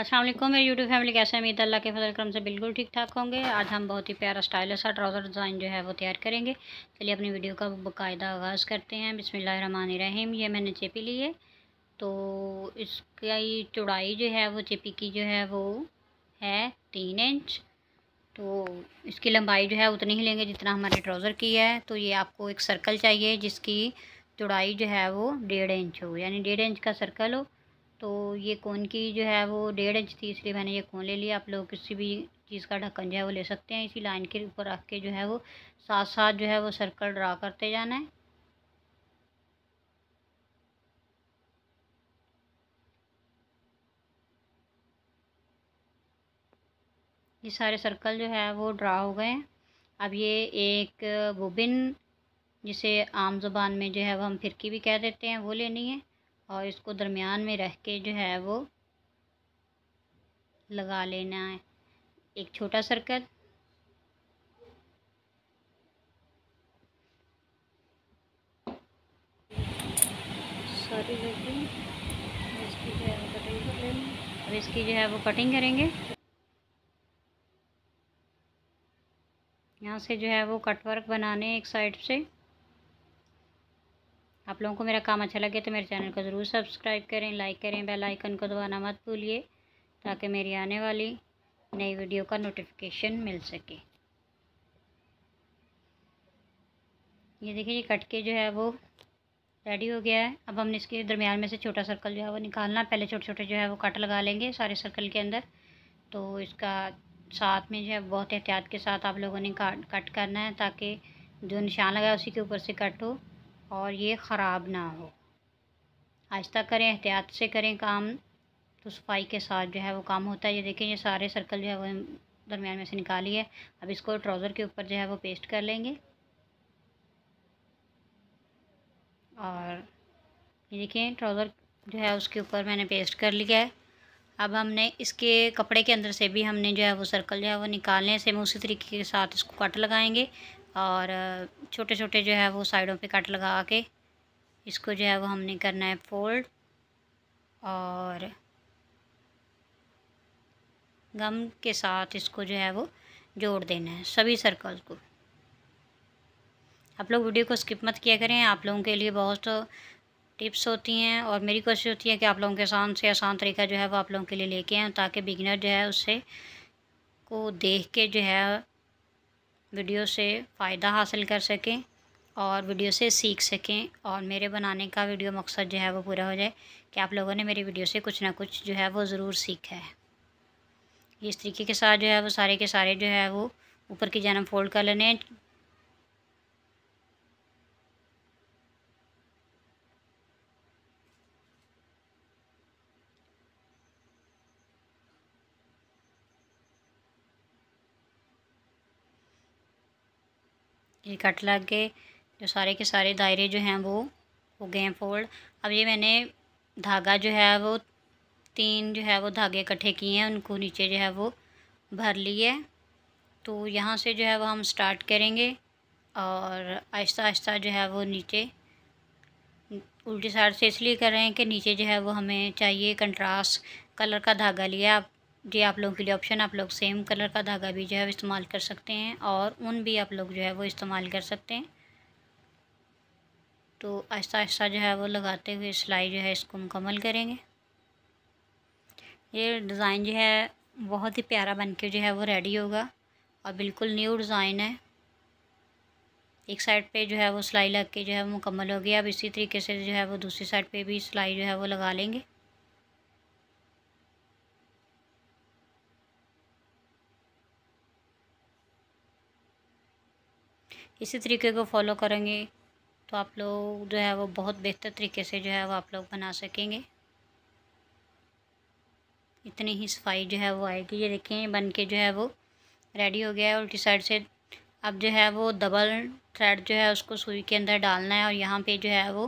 असल मेरी YouTube family कैसे अमीद अल्लाह के फजल क्रम से बिल्कुल ठीक ठाक होंगे आज हम बहुत ही प्यारा स्टाइल सा ट्राउज़र डिज़ाइन जो है वो तैयार करेंगे चलिए अपनी वीडियो का बकायदा आगाज़ करते हैं रहीम ये मैंने चेपी ली है तो इसका चौड़ाई जो है वो चेपी की जो है वो है तीन इंच तो इसकी लंबाई जो है उतनी ही लेंगे जितना हमारे ट्राउज़र की है तो ये आपको एक सर्कल चाहिए जिसकी चौड़ाई जो है वो डेढ़ इंच हो यानी डेढ़ इंच का सर्कल हो तो ये कोन की जो है वो डेढ़ इंच थी इसलिए मैंने ये कोन ले लिया आप लोग किसी भी चीज़ का ढक्कन जो है वो ले सकते हैं इसी लाइन के ऊपर रख के जो है वो साथ साथ जो है वो सर्कल ड्रा करते जाना है ये सारे सर्कल जो है वो ड्रा हो गए हैं अब ये एक बुबिन जिसे आम ज़ुबान में जो है वो हम फिरकी भी कह देते हैं वो लेनी है और इसको दरमियान में रख के जो है वो लगा लेना है एक छोटा सर्कल अब इसकी जो है वो कटिंग और इसकी जो है वो कटिंग करेंगे यहाँ से जो है वो कटवर्क बनाने एक साइड से आप लोगों को मेरा काम अच्छा लगे तो मेरे चैनल को ज़रूर सब्सक्राइब करें लाइक करें बेल आइकन को दबाना मत भूलिए ताकि मेरी आने वाली नई वीडियो का नोटिफिकेशन मिल सके ये देखिए ये कट के जो है वो रेडी हो गया है अब हमने इसके दरमियान में से छोटा सर्कल जो है वो निकालना पहले छोटे छोटे जो है वो कट लगा लेंगे सारे सर्कल के अंदर तो इसका साथ में जो है बहुत एहतियात के साथ आप लोगों ने कट करना है ताकि जो निशान लगा उसी के ऊपर से कट हो और ये ख़राब ना हो आहिस्ता करें एहतियात से करें काम तो सफाई के साथ जो है वो काम होता है ये देखें ये सारे सर्कल जो है वो दरमियान में से निकाली है अब इसको ट्राउज़र के ऊपर जो है वो पेस्ट कर लेंगे और ये देखें ट्राउज़र जो है उसके ऊपर मैंने पेस्ट कर लिया है अब हमने इसके कपड़े के अंदर से भी हमने जो है वो सर्कल जो है वो निकालने से हम उसी तरीके के साथ इसको कट लगाएंगे और छोटे छोटे जो है वो साइडों पे कट लगा के इसको जो है वो हमने करना है फोल्ड और गम के साथ इसको जो है वो जोड़ देना है सभी सर्कल्स को आप लोग वीडियो को स्किप मत किया करें आप लोगों के लिए बहुत टिप्स होती हैं और मेरी कोशिश होती है कि आप लोगों के आसान से आसान तरीका जो है वो आप लोगों के लिए लेके आए ताकि बिगनर जो है उससे को देख के जो है वीडियो से फ़ायदा हासिल कर सकें और वीडियो से सीख सकें और मेरे बनाने का वीडियो मकसद जो है वो पूरा हो जाए कि आप लोगों ने मेरी वीडियो से कुछ ना कुछ जो है वो ज़रूर सीखा है इस तरीके के साथ जो है वो सारे के सारे जो है वो ऊपर की जन्म फोल्ड कर लेने ये कट लग गए जो सारे के सारे दायरे जो हैं वो हो गए हैं फोल्ड अब ये मैंने धागा जो है वो तीन जो है वो धागे इकट्ठे किए हैं उनको नीचे जो है वो भर लिए तो यहाँ से जो है वो हम स्टार्ट करेंगे और आहिस्ता आहिस्ता जो है वो नीचे उल्टी साइड से इसलिए कर रहे हैं कि नीचे जो है वो हमें चाहिए कंट्रास्ट कलर का धागा लिया आप ये आप लोगों के लिए ऑप्शन आप लोग सेम कलर का धागा भी जो है इस्तेमाल कर सकते हैं और उन भी आप लोग जो है वो इस्तेमाल कर सकते हैं तो आहिस्ता आहिस्ता जो है वो लगाते हुए सिलाई जो है इसको मुकम्मल करेंगे ये डिज़ाइन जो है बहुत ही प्यारा बन के जो है वो रेडी होगा और बिल्कुल न्यू डिज़ाइन है एक साइड पे जो है वो सिलाई लग के जो है मुकम्मल हो गया अब इसी तरीके से जो है वो दूसरी साइड पे भी सिलाई जो है वो लगा लेंगे इसी तरीके को फॉलो करेंगे तो आप लोग जो है वो बहुत बेहतर तरीके से जो है वो आप लोग बना सकेंगे इतनी ही सफाई जो है वो आएगी ये देखें बन के जो है वो रेडी हो गया है उल्टी साइड से अब जो है वो डबल थ्रेड जो है उसको सुई के अंदर डालना है और यहाँ पे जो है वो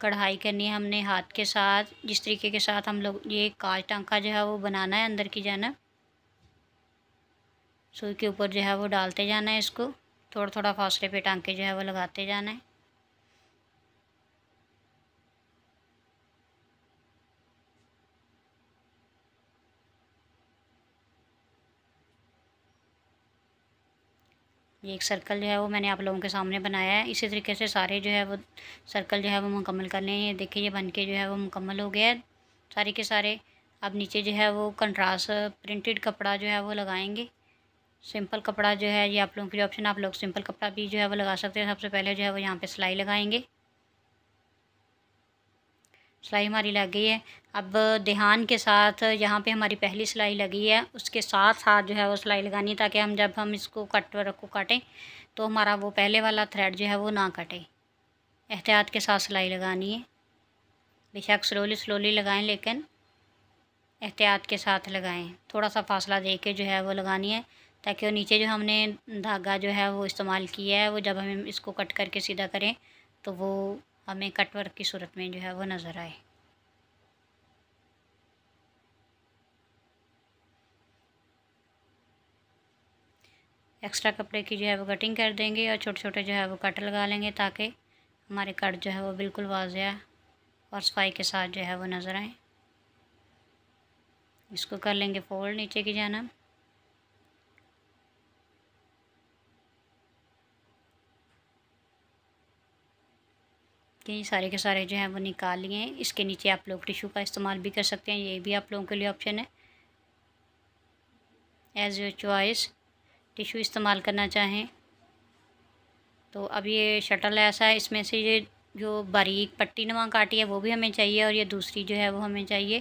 कढ़ाई करनी है हमने हाथ के साथ जिस तरीके के साथ हम लोग ये काज टांका जो है वो बनाना है अंदर की जाना सुई के ऊपर जो है वो डालते जाना है इसको थोड़ा थोड़ा फासले पे टांके जो है वो लगाते जाना है ये एक सर्कल जो है वो मैंने आप लोगों के सामने बनाया है इसी तरीके से सारे जो है वो सर्कल जो है वो मुकम्मल कर लें देखिए ये बन के जो है वो मुकम्मल हो गया है सारे के सारे अब नीचे जो है वो कंट्रास्ट प्रिंटेड कपड़ा जो है वो लगाएंगे सिंपल कपड़ा जो है ये आप लोगों के लिए ऑप्शन आप लोग सिंपल कपड़ा भी जो है वो लगा सकते हैं सबसे पहले जो है वो यहाँ पे सिलाई लगाएंगे सिलाई हमारी लग गई है अब देहान के साथ यहाँ पे हमारी पहली सिलाई लगी है उसके साथ साथ जो है वो सिलाई लगानी है ताकि हम जब हम इसको कट वर्क को काटें तो हमारा वो पहले वाला थ्रेड जो है वो ना कटे एहतियात के साथ सिलाई लगानी है बेशक स्लोली स्लोली लगाएं लेकिन एहतियात के साथ लगाएं थोड़ा सा फासला दे के जो है वो लगानी है ताकि वो नीचे जो हमने धागा जो है वो इस्तेमाल किया है वो जब हम इसको कट करके सीधा करें तो वो हमें कटवर्क की सूरत में जो है वो नज़र आए एक्स्ट्रा कपड़े की जो है वो कटिंग कर देंगे और छोटे छोटे जो है वो कट लगा लेंगे ताकि हमारे कट जो है वो बिल्कुल वाजिया और सफाई के साथ जो है वो नज़र आए इसको कर लेंगे फोल्ड नीचे की जाना ये सारे के सारे जो हैं वो निकाल लिए हैं इसके नीचे आप लोग टिशू का इस्तेमाल भी कर सकते हैं ये भी आप लोगों के लिए ऑप्शन है एज़ योर चॉइस टिशू इस्तेमाल करना चाहें तो अब ये शटल ऐसा है इसमें से ये जो बारीक पट्टी नवा काटी है वो भी हमें चाहिए और ये दूसरी जो है वो हमें चाहिए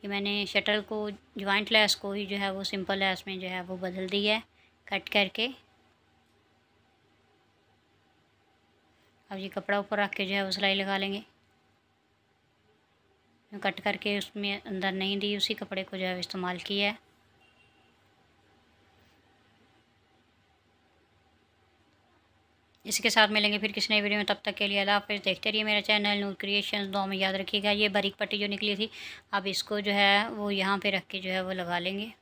कि मैंने शटल को जॉइंट लेस को ही जो है वो सिंपल लेस में जो है वो बदल दिया है कट करके अब ये कपड़ा ऊपर रख के जो है वो सिलाई लगा लेंगे कट करके उसमें अंदर नहीं दी उसी कपड़े को जो है इस्तेमाल किया है इसके साथ मिलेंगे फिर किसी नई वीडियो में तब तक के लिए अला फिर देखते रहिए मेरा चैनल न्यू क्रिएशन दो में याद रखिएगा ये बारीक पट्टी जो निकली थी अब इसको जो है वो यहाँ पे रख के जो है वो लगा लेंगे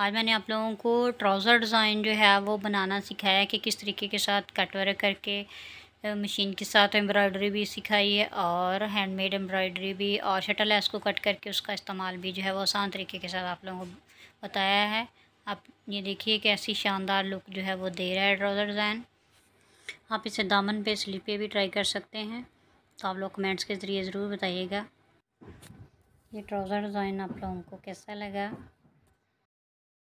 आज मैंने आप लोगों को ट्राउज़र डिज़ाइन जो है वो बनाना सिखाया कि किस तरीके के साथ कट वर्क करके मशीन के साथ एम्ब्रॉयडरी भी सिखाई है और हैंडमेड एम्ब्रॉयडरी भी और शटल लेस को कट करके उसका इस्तेमाल भी जो है वो आसान तरीके के साथ आप लोगों को बताया है आप ये देखिए कैसी शानदार लुक जो है वो दे रहा है ट्राउज़र डिज़ाइन आप इसे दामन पे स्लीव पे भी ट्राई कर सकते हैं तो आप लोग कमेंट्स के ज़रिए ज़रूर बताइएगा ये ट्राउज़र डिज़ाइन आप लोगों को कैसा लगा